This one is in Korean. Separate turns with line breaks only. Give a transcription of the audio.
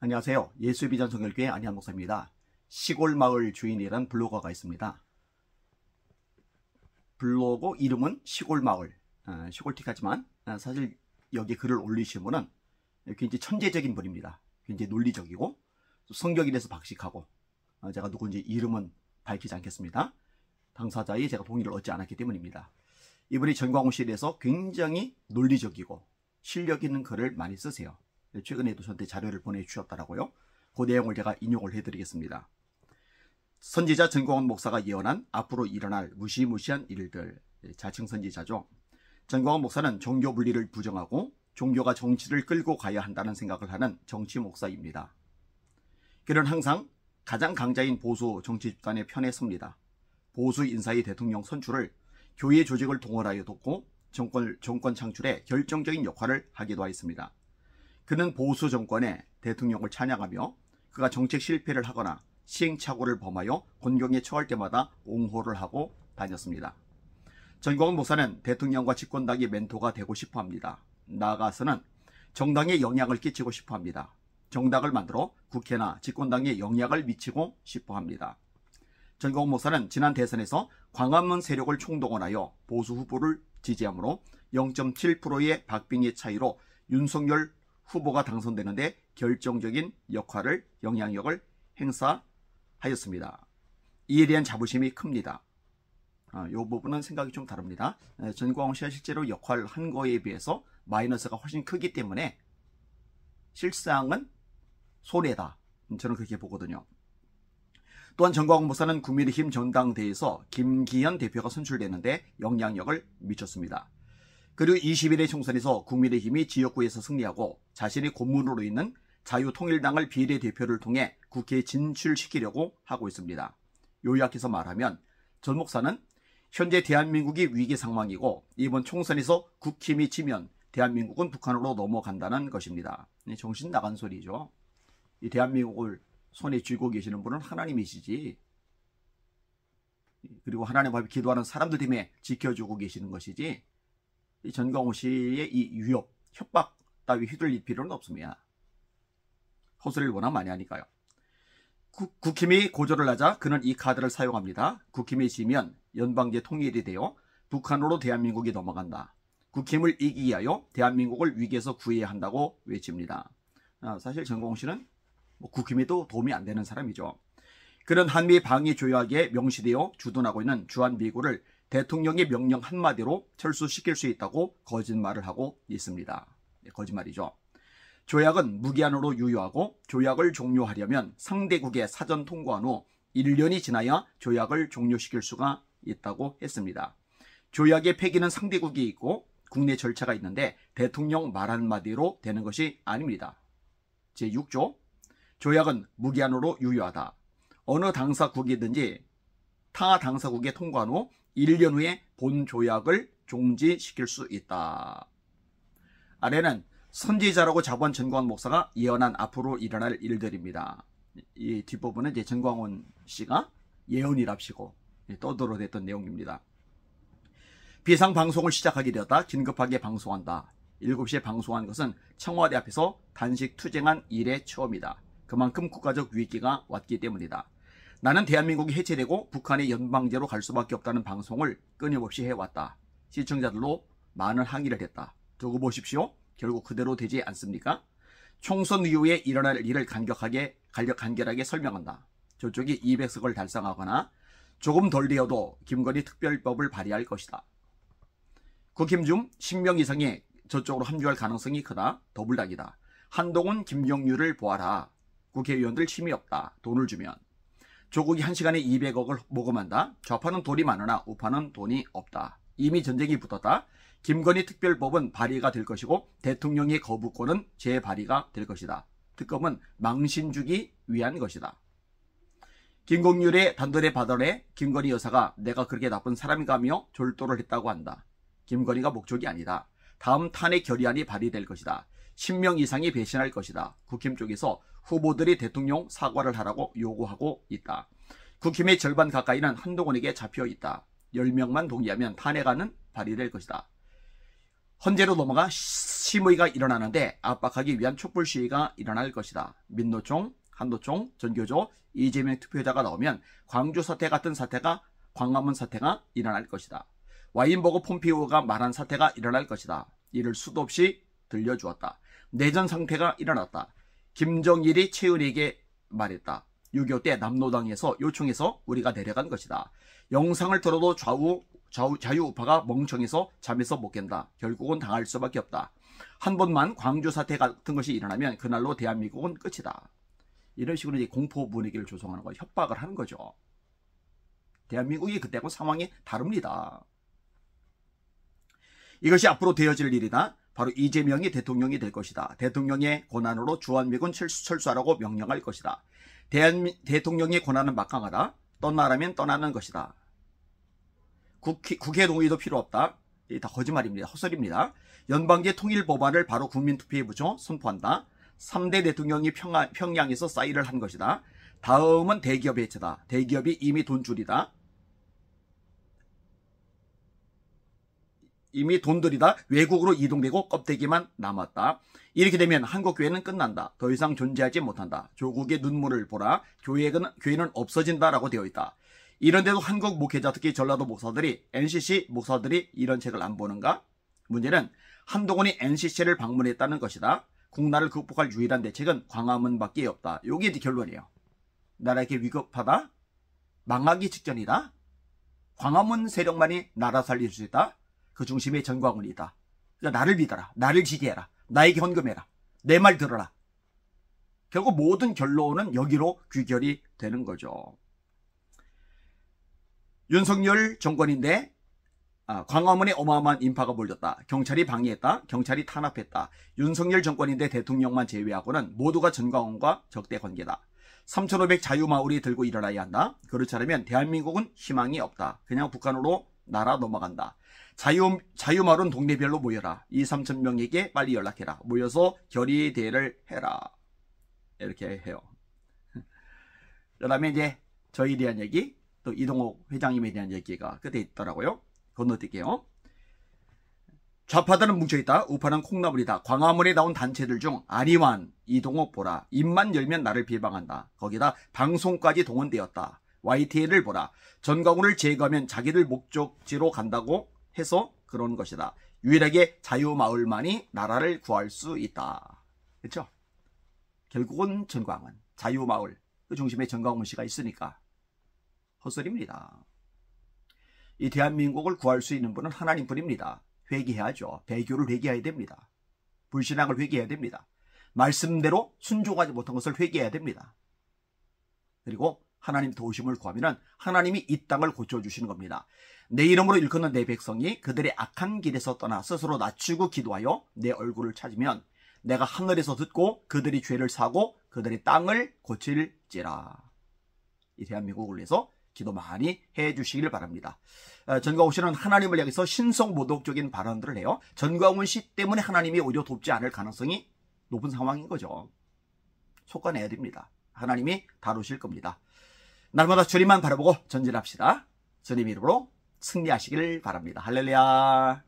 안녕하세요. 예수비전 성결교회 안희한 목사입니다. 시골 마을 주인이란 블로거가 있습니다. 블로거 이름은 시골 마을, 아, 시골틱하지만 아, 사실 여기에 글을 올리신 분은 굉장히 천재적인 분입니다. 굉장히 논리적이고 성격이라서 박식하고 아, 제가 누군지 이름은 밝히지 않겠습니다. 당사자의 제가 동의를 얻지 않았기 때문입니다. 이분이 전광훈씨에대해서 굉장히 논리적이고 실력 있는 글을 많이 쓰세요. 네, 최근에도 저한테 자료를 보내주셨더라고요. 그 내용을 제가 인용을 해드리겠습니다. 선지자 전광훈 목사가 예언한 앞으로 일어날 무시무시한 일들, 예, 자칭 선지자죠. 전광훈 목사는 종교 분리를 부정하고 종교가 정치를 끌고 가야 한다는 생각을 하는 정치 목사입니다. 그는 항상 가장 강자인 보수 정치 집단의 편에 섭니다. 보수 인사의 대통령 선출을 교회 조직을 동원하여 돕고 정권, 정권 창출에 결정적인 역할을 하기도 했습니다. 그는 보수 정권의 대통령을 찬양하며 그가 정책 실패를 하거나 시행착오를 범하여 곤경에 처할 때마다 옹호를 하고 다녔습니다. 전광훈 목사는 대통령과 집권당의 멘토가 되고 싶어 합니다. 나아가서는 정당에 영향을 끼치고 싶어 합니다. 정당을 만들어 국회나 집권당에 영향을 미치고 싶어 합니다. 전광훈 목사는 지난 대선에서 광화문 세력을 총동원하여 보수 후보를 지지함으로 0.7%의 박빙의 차이로 윤석열 후보가 당선되는데 결정적인 역할을 영향력을 행사하였습니다. 이에 대한 자부심이 큽니다. 아, 이 부분은 생각이 좀 다릅니다. 예, 전광훈 씨가 실제로 역할을 한 거에 비해서 마이너스가 훨씬 크기 때문에 실상은 손해다. 저는 그렇게 보거든요. 또한 전광훈 목사는 국민의힘 전당대회에서 김기현 대표가 선출되는데 영향력을 미쳤습니다. 그리고 21대 총선에서 국민의힘이 지역구에서 승리하고 자신이 고문으로 있는 자유통일당을 비례대표를 통해 국회에 진출시키려고 하고 있습니다. 요약해서 말하면 전 목사는 현재 대한민국이 위기 상황이고 이번 총선에서 국힘이 지면 대한민국은 북한으로 넘어간다는 것입니다. 네, 정신 나간 소리죠. 이 대한민국을 손에 쥐고 계시는 분은 하나님이시지. 그리고 하나님 앞에 기도하는 사람들 때문에 지켜주고 계시는 것이지 이 전광호 씨의 이 위협, 협박 따위 휘둘릴 필요는 없습니다. 호소를 워낙 많이 하니까요. 국, 국힘이 고조를 하자 그는 이 카드를 사용합니다. 국힘이 지면 연방제 통일이 되어 북한으로 대한민국이 넘어간다. 국힘을 이기 위하여 대한민국을 위기에서 구해야 한다고 외칩니다. 아, 사실 전공 씨는 뭐 국힘에도 도움이 안 되는 사람이죠. 그런 한미 방위 조약에 명시되어 주둔하고 있는 주한미군을 대통령의 명령 한마디로 철수시킬 수 있다고 거짓말을 하고 있습니다. 네, 거짓말이죠. 조약은 무기한으로 유효하고 조약을 종료하려면 상대국의 사전 통과한 후 1년이 지나야 조약을 종료시킬 수가 있다고 했습니다. 조약의 폐기는 상대국이 있고 국내 절차가 있는데 대통령 말 한마디로 되는 것이 아닙니다. 제6조 조약은 무기한으로 유효하다. 어느 당사국이든지 타 당사국의 통관 후 1년 후에 본 조약을 종지시킬 수 있다. 아래는 선지자라고 자본전광 목사가 예언한 앞으로 일어날 일들입니다. 이 뒷부분은 이제 전광훈 씨가 예언이랍시고 떠들어댔던 내용입니다. 비상 방송을 시작하게 되었다. 긴급하게 방송한다. 7시에 방송한 것은 청와대 앞에서 단식 투쟁한 일의 처음이다. 그만큼 국가적 위기가 왔기 때문이다. 나는 대한민국이 해체되고 북한의 연방제로 갈 수밖에 없다는 방송을 끊임없이 해왔다. 시청자들로 많은 항의를 했다. 두고 보십시오. 결국 그대로 되지 않습니까? 총선 이후에 일어날 일을 간격하게, 간격 간결하게 설명한다. 저쪽이 200석을 달성하거나 조금 덜 되어도 김건희 특별법을 발의할 것이다. 국힘 중 10명 이상의 저쪽으로 합류할 가능성이 크다. 더블닥이다. 한동훈, 김경률을 보아라. 국회의원들 힘이 없다. 돈을 주면. 조국이 한시간에 200억을 모금한다. 좌파는 돈이 많으나 우파는 돈이 없다. 이미 전쟁이 붙었다. 김건희 특별법은 발의가 될 것이고 대통령의 거부권은 재발의가 될 것이다. 특검은 망신 주기 위한 것이다. 김공률의 단돈의 바다에 김건희 여사가 내가 그렇게 나쁜 사람인가며 졸도를 했다고 한다. 김건희가 목적이 아니다. 다음 탄핵 결의안이 발의될 것이다. 10명 이상이 배신할 것이다. 국힘 쪽에서 후보들이 대통령 사과를 하라고 요구하고 있다. 국힘의 절반 가까이는 한동훈에게 잡혀 있다. 10명만 동의하면 탄핵안은 발의될 것이다. 헌재로 넘어가 심의가 일어나는데 압박하기 위한 촛불 시위가 일어날 것이다. 민노총, 한노총, 전교조, 이재명 투표자가 나오면 광주 사태 같은 사태가 광화문 사태가 일어날 것이다. 와인버그 폼피오가 말한 사태가 일어날 것이다. 이를 수도 없이 들려주었다. 내전 상태가 일어났다. 김정일이 최은에게 말했다. 6.25 때 남로당에서 요청해서 우리가 내려간 것이다. 영상을 들어도 좌우, 좌우 자유우파가 멍청해서 잠에서 못 깬다. 결국은 당할 수밖에 없다. 한 번만 광주 사태 같은 것이 일어나면 그날로 대한민국은 끝이다. 이런 식으로 이제 공포 분위기를 조성하는 거, 협박을 하는 거죠. 대한민국이 그때하고 상황이 다릅니다. 이것이 앞으로 되어질 일이다. 바로 이재명이 대통령이 될 것이다. 대통령의 권한으로 주한미군 철수하라고 명령할 것이다. 대한, 대통령의 권한은 막강하다. 떠나라면 떠나는 것이다. 국회, 국회 동의도 필요 없다. 이게 다 거짓말입니다. 헛소리입니다. 연방제 통일 법안을 바로 국민투표에 붙여 선포한다. 3대 대통령이 평양, 에서 사인을 한 것이다. 다음은 대기업의 해체다. 대기업이 이미 돈줄이다. 이미 돈들이 다 외국으로 이동되고 껍데기만 남았다. 이렇게 되면 한국 교회는 끝난다. 더 이상 존재하지 못한다. 조국의 눈물을 보라. 교회는, 교회는 없어진다라고 되어 있다. 이런데도 한국 목회자 특히 전라도 목사들이 NCC 목사들이 이런 책을 안 보는가? 문제는 한동훈이 NCC를 방문했다는 것이다. 국난을 극복할 유일한 대책은 광화문밖에 없다. 요게 이제 결론이에요. 나라에게 위급하다? 망하기 직전이다? 광화문 세력만이 나라 살릴 수 있다? 그중심의 전광훈이다. 그러니까 나를 믿어라. 나를 지지해라. 나에게 헌금해라. 내 말 들어라. 결국 모든 결론은 여기로 귀결이 되는 거죠. 윤석열 정권인데 아, 광화문에 어마어마한 인파가 몰렸다. 경찰이 방해했다. 경찰이 탄압했다. 윤석열 정권인데 대통령만 제외하고는 모두가 전광훈과 적대 관계다. 3,500 자유마을이 들고 일어나야 한다. 그렇지 않으면 대한민국은 희망이 없다. 그냥 북한으로 나라 넘어간다. 자유, 자유마룬 동네별로 모여라. 2, 3천 명에게 빨리 연락해라. 모여서 결의대회를 해라. 이렇게 해요. 그 다음에 이제 저희에 대한 얘기, 또이동욱 회장님에 대한 얘기가 끝에 있더라고요. 건너뛸게요. 좌파들은 뭉쳐있다. 우파는 콩나물이다. 광화문에 나온 단체들 중 안희완, 이동욱 보라. 입만 열면 나를 비방한다. 거기다 방송까지 동원되었다. YTL을 보라. 전광훈을 제거하면 자기들 목적지로 간다고 해서 그런 것이다. 유일하게 자유마을만이 나라를 구할 수 있다. 그렇죠? 결국은 전광훈, 자유마을 그 중심에 전광훈 씨가 있으니까 헛소리입니다. 이 대한민국을 구할 수 있는 분은 하나님뿐입니다. 회개해야죠. 배교를 회개해야 됩니다. 불신앙을 회개해야 됩니다. 말씀대로 순종하지 못한 것을 회개해야 됩니다. 그리고 하나님 도우심을 구하면 하나님이 이 땅을 고쳐주시는 겁니다. 내 이름으로 일컫는 내 백성이 그들의 악한 길에서 떠나 스스로 낮추고 기도하여 내 얼굴을 찾으면 내가 하늘에서 듣고 그들이 죄를 사고 그들의 땅을 고칠지라. 이 대한민국을 위해서 기도 많이 해 주시길 바랍니다. 어, 전광훈 씨는 하나님을 향해서 신성모독적인 발언들을 해요. 전광훈 씨 때문에 하나님이 오히려 돕지 않을 가능성이 높은 상황인 거죠. 속아내야 됩니다. 하나님이 다루실 겁니다. 날마다 주님만 바라보고 전진합시다. 주님 이름으로 승리하시길 바랍니다. 할렐루야.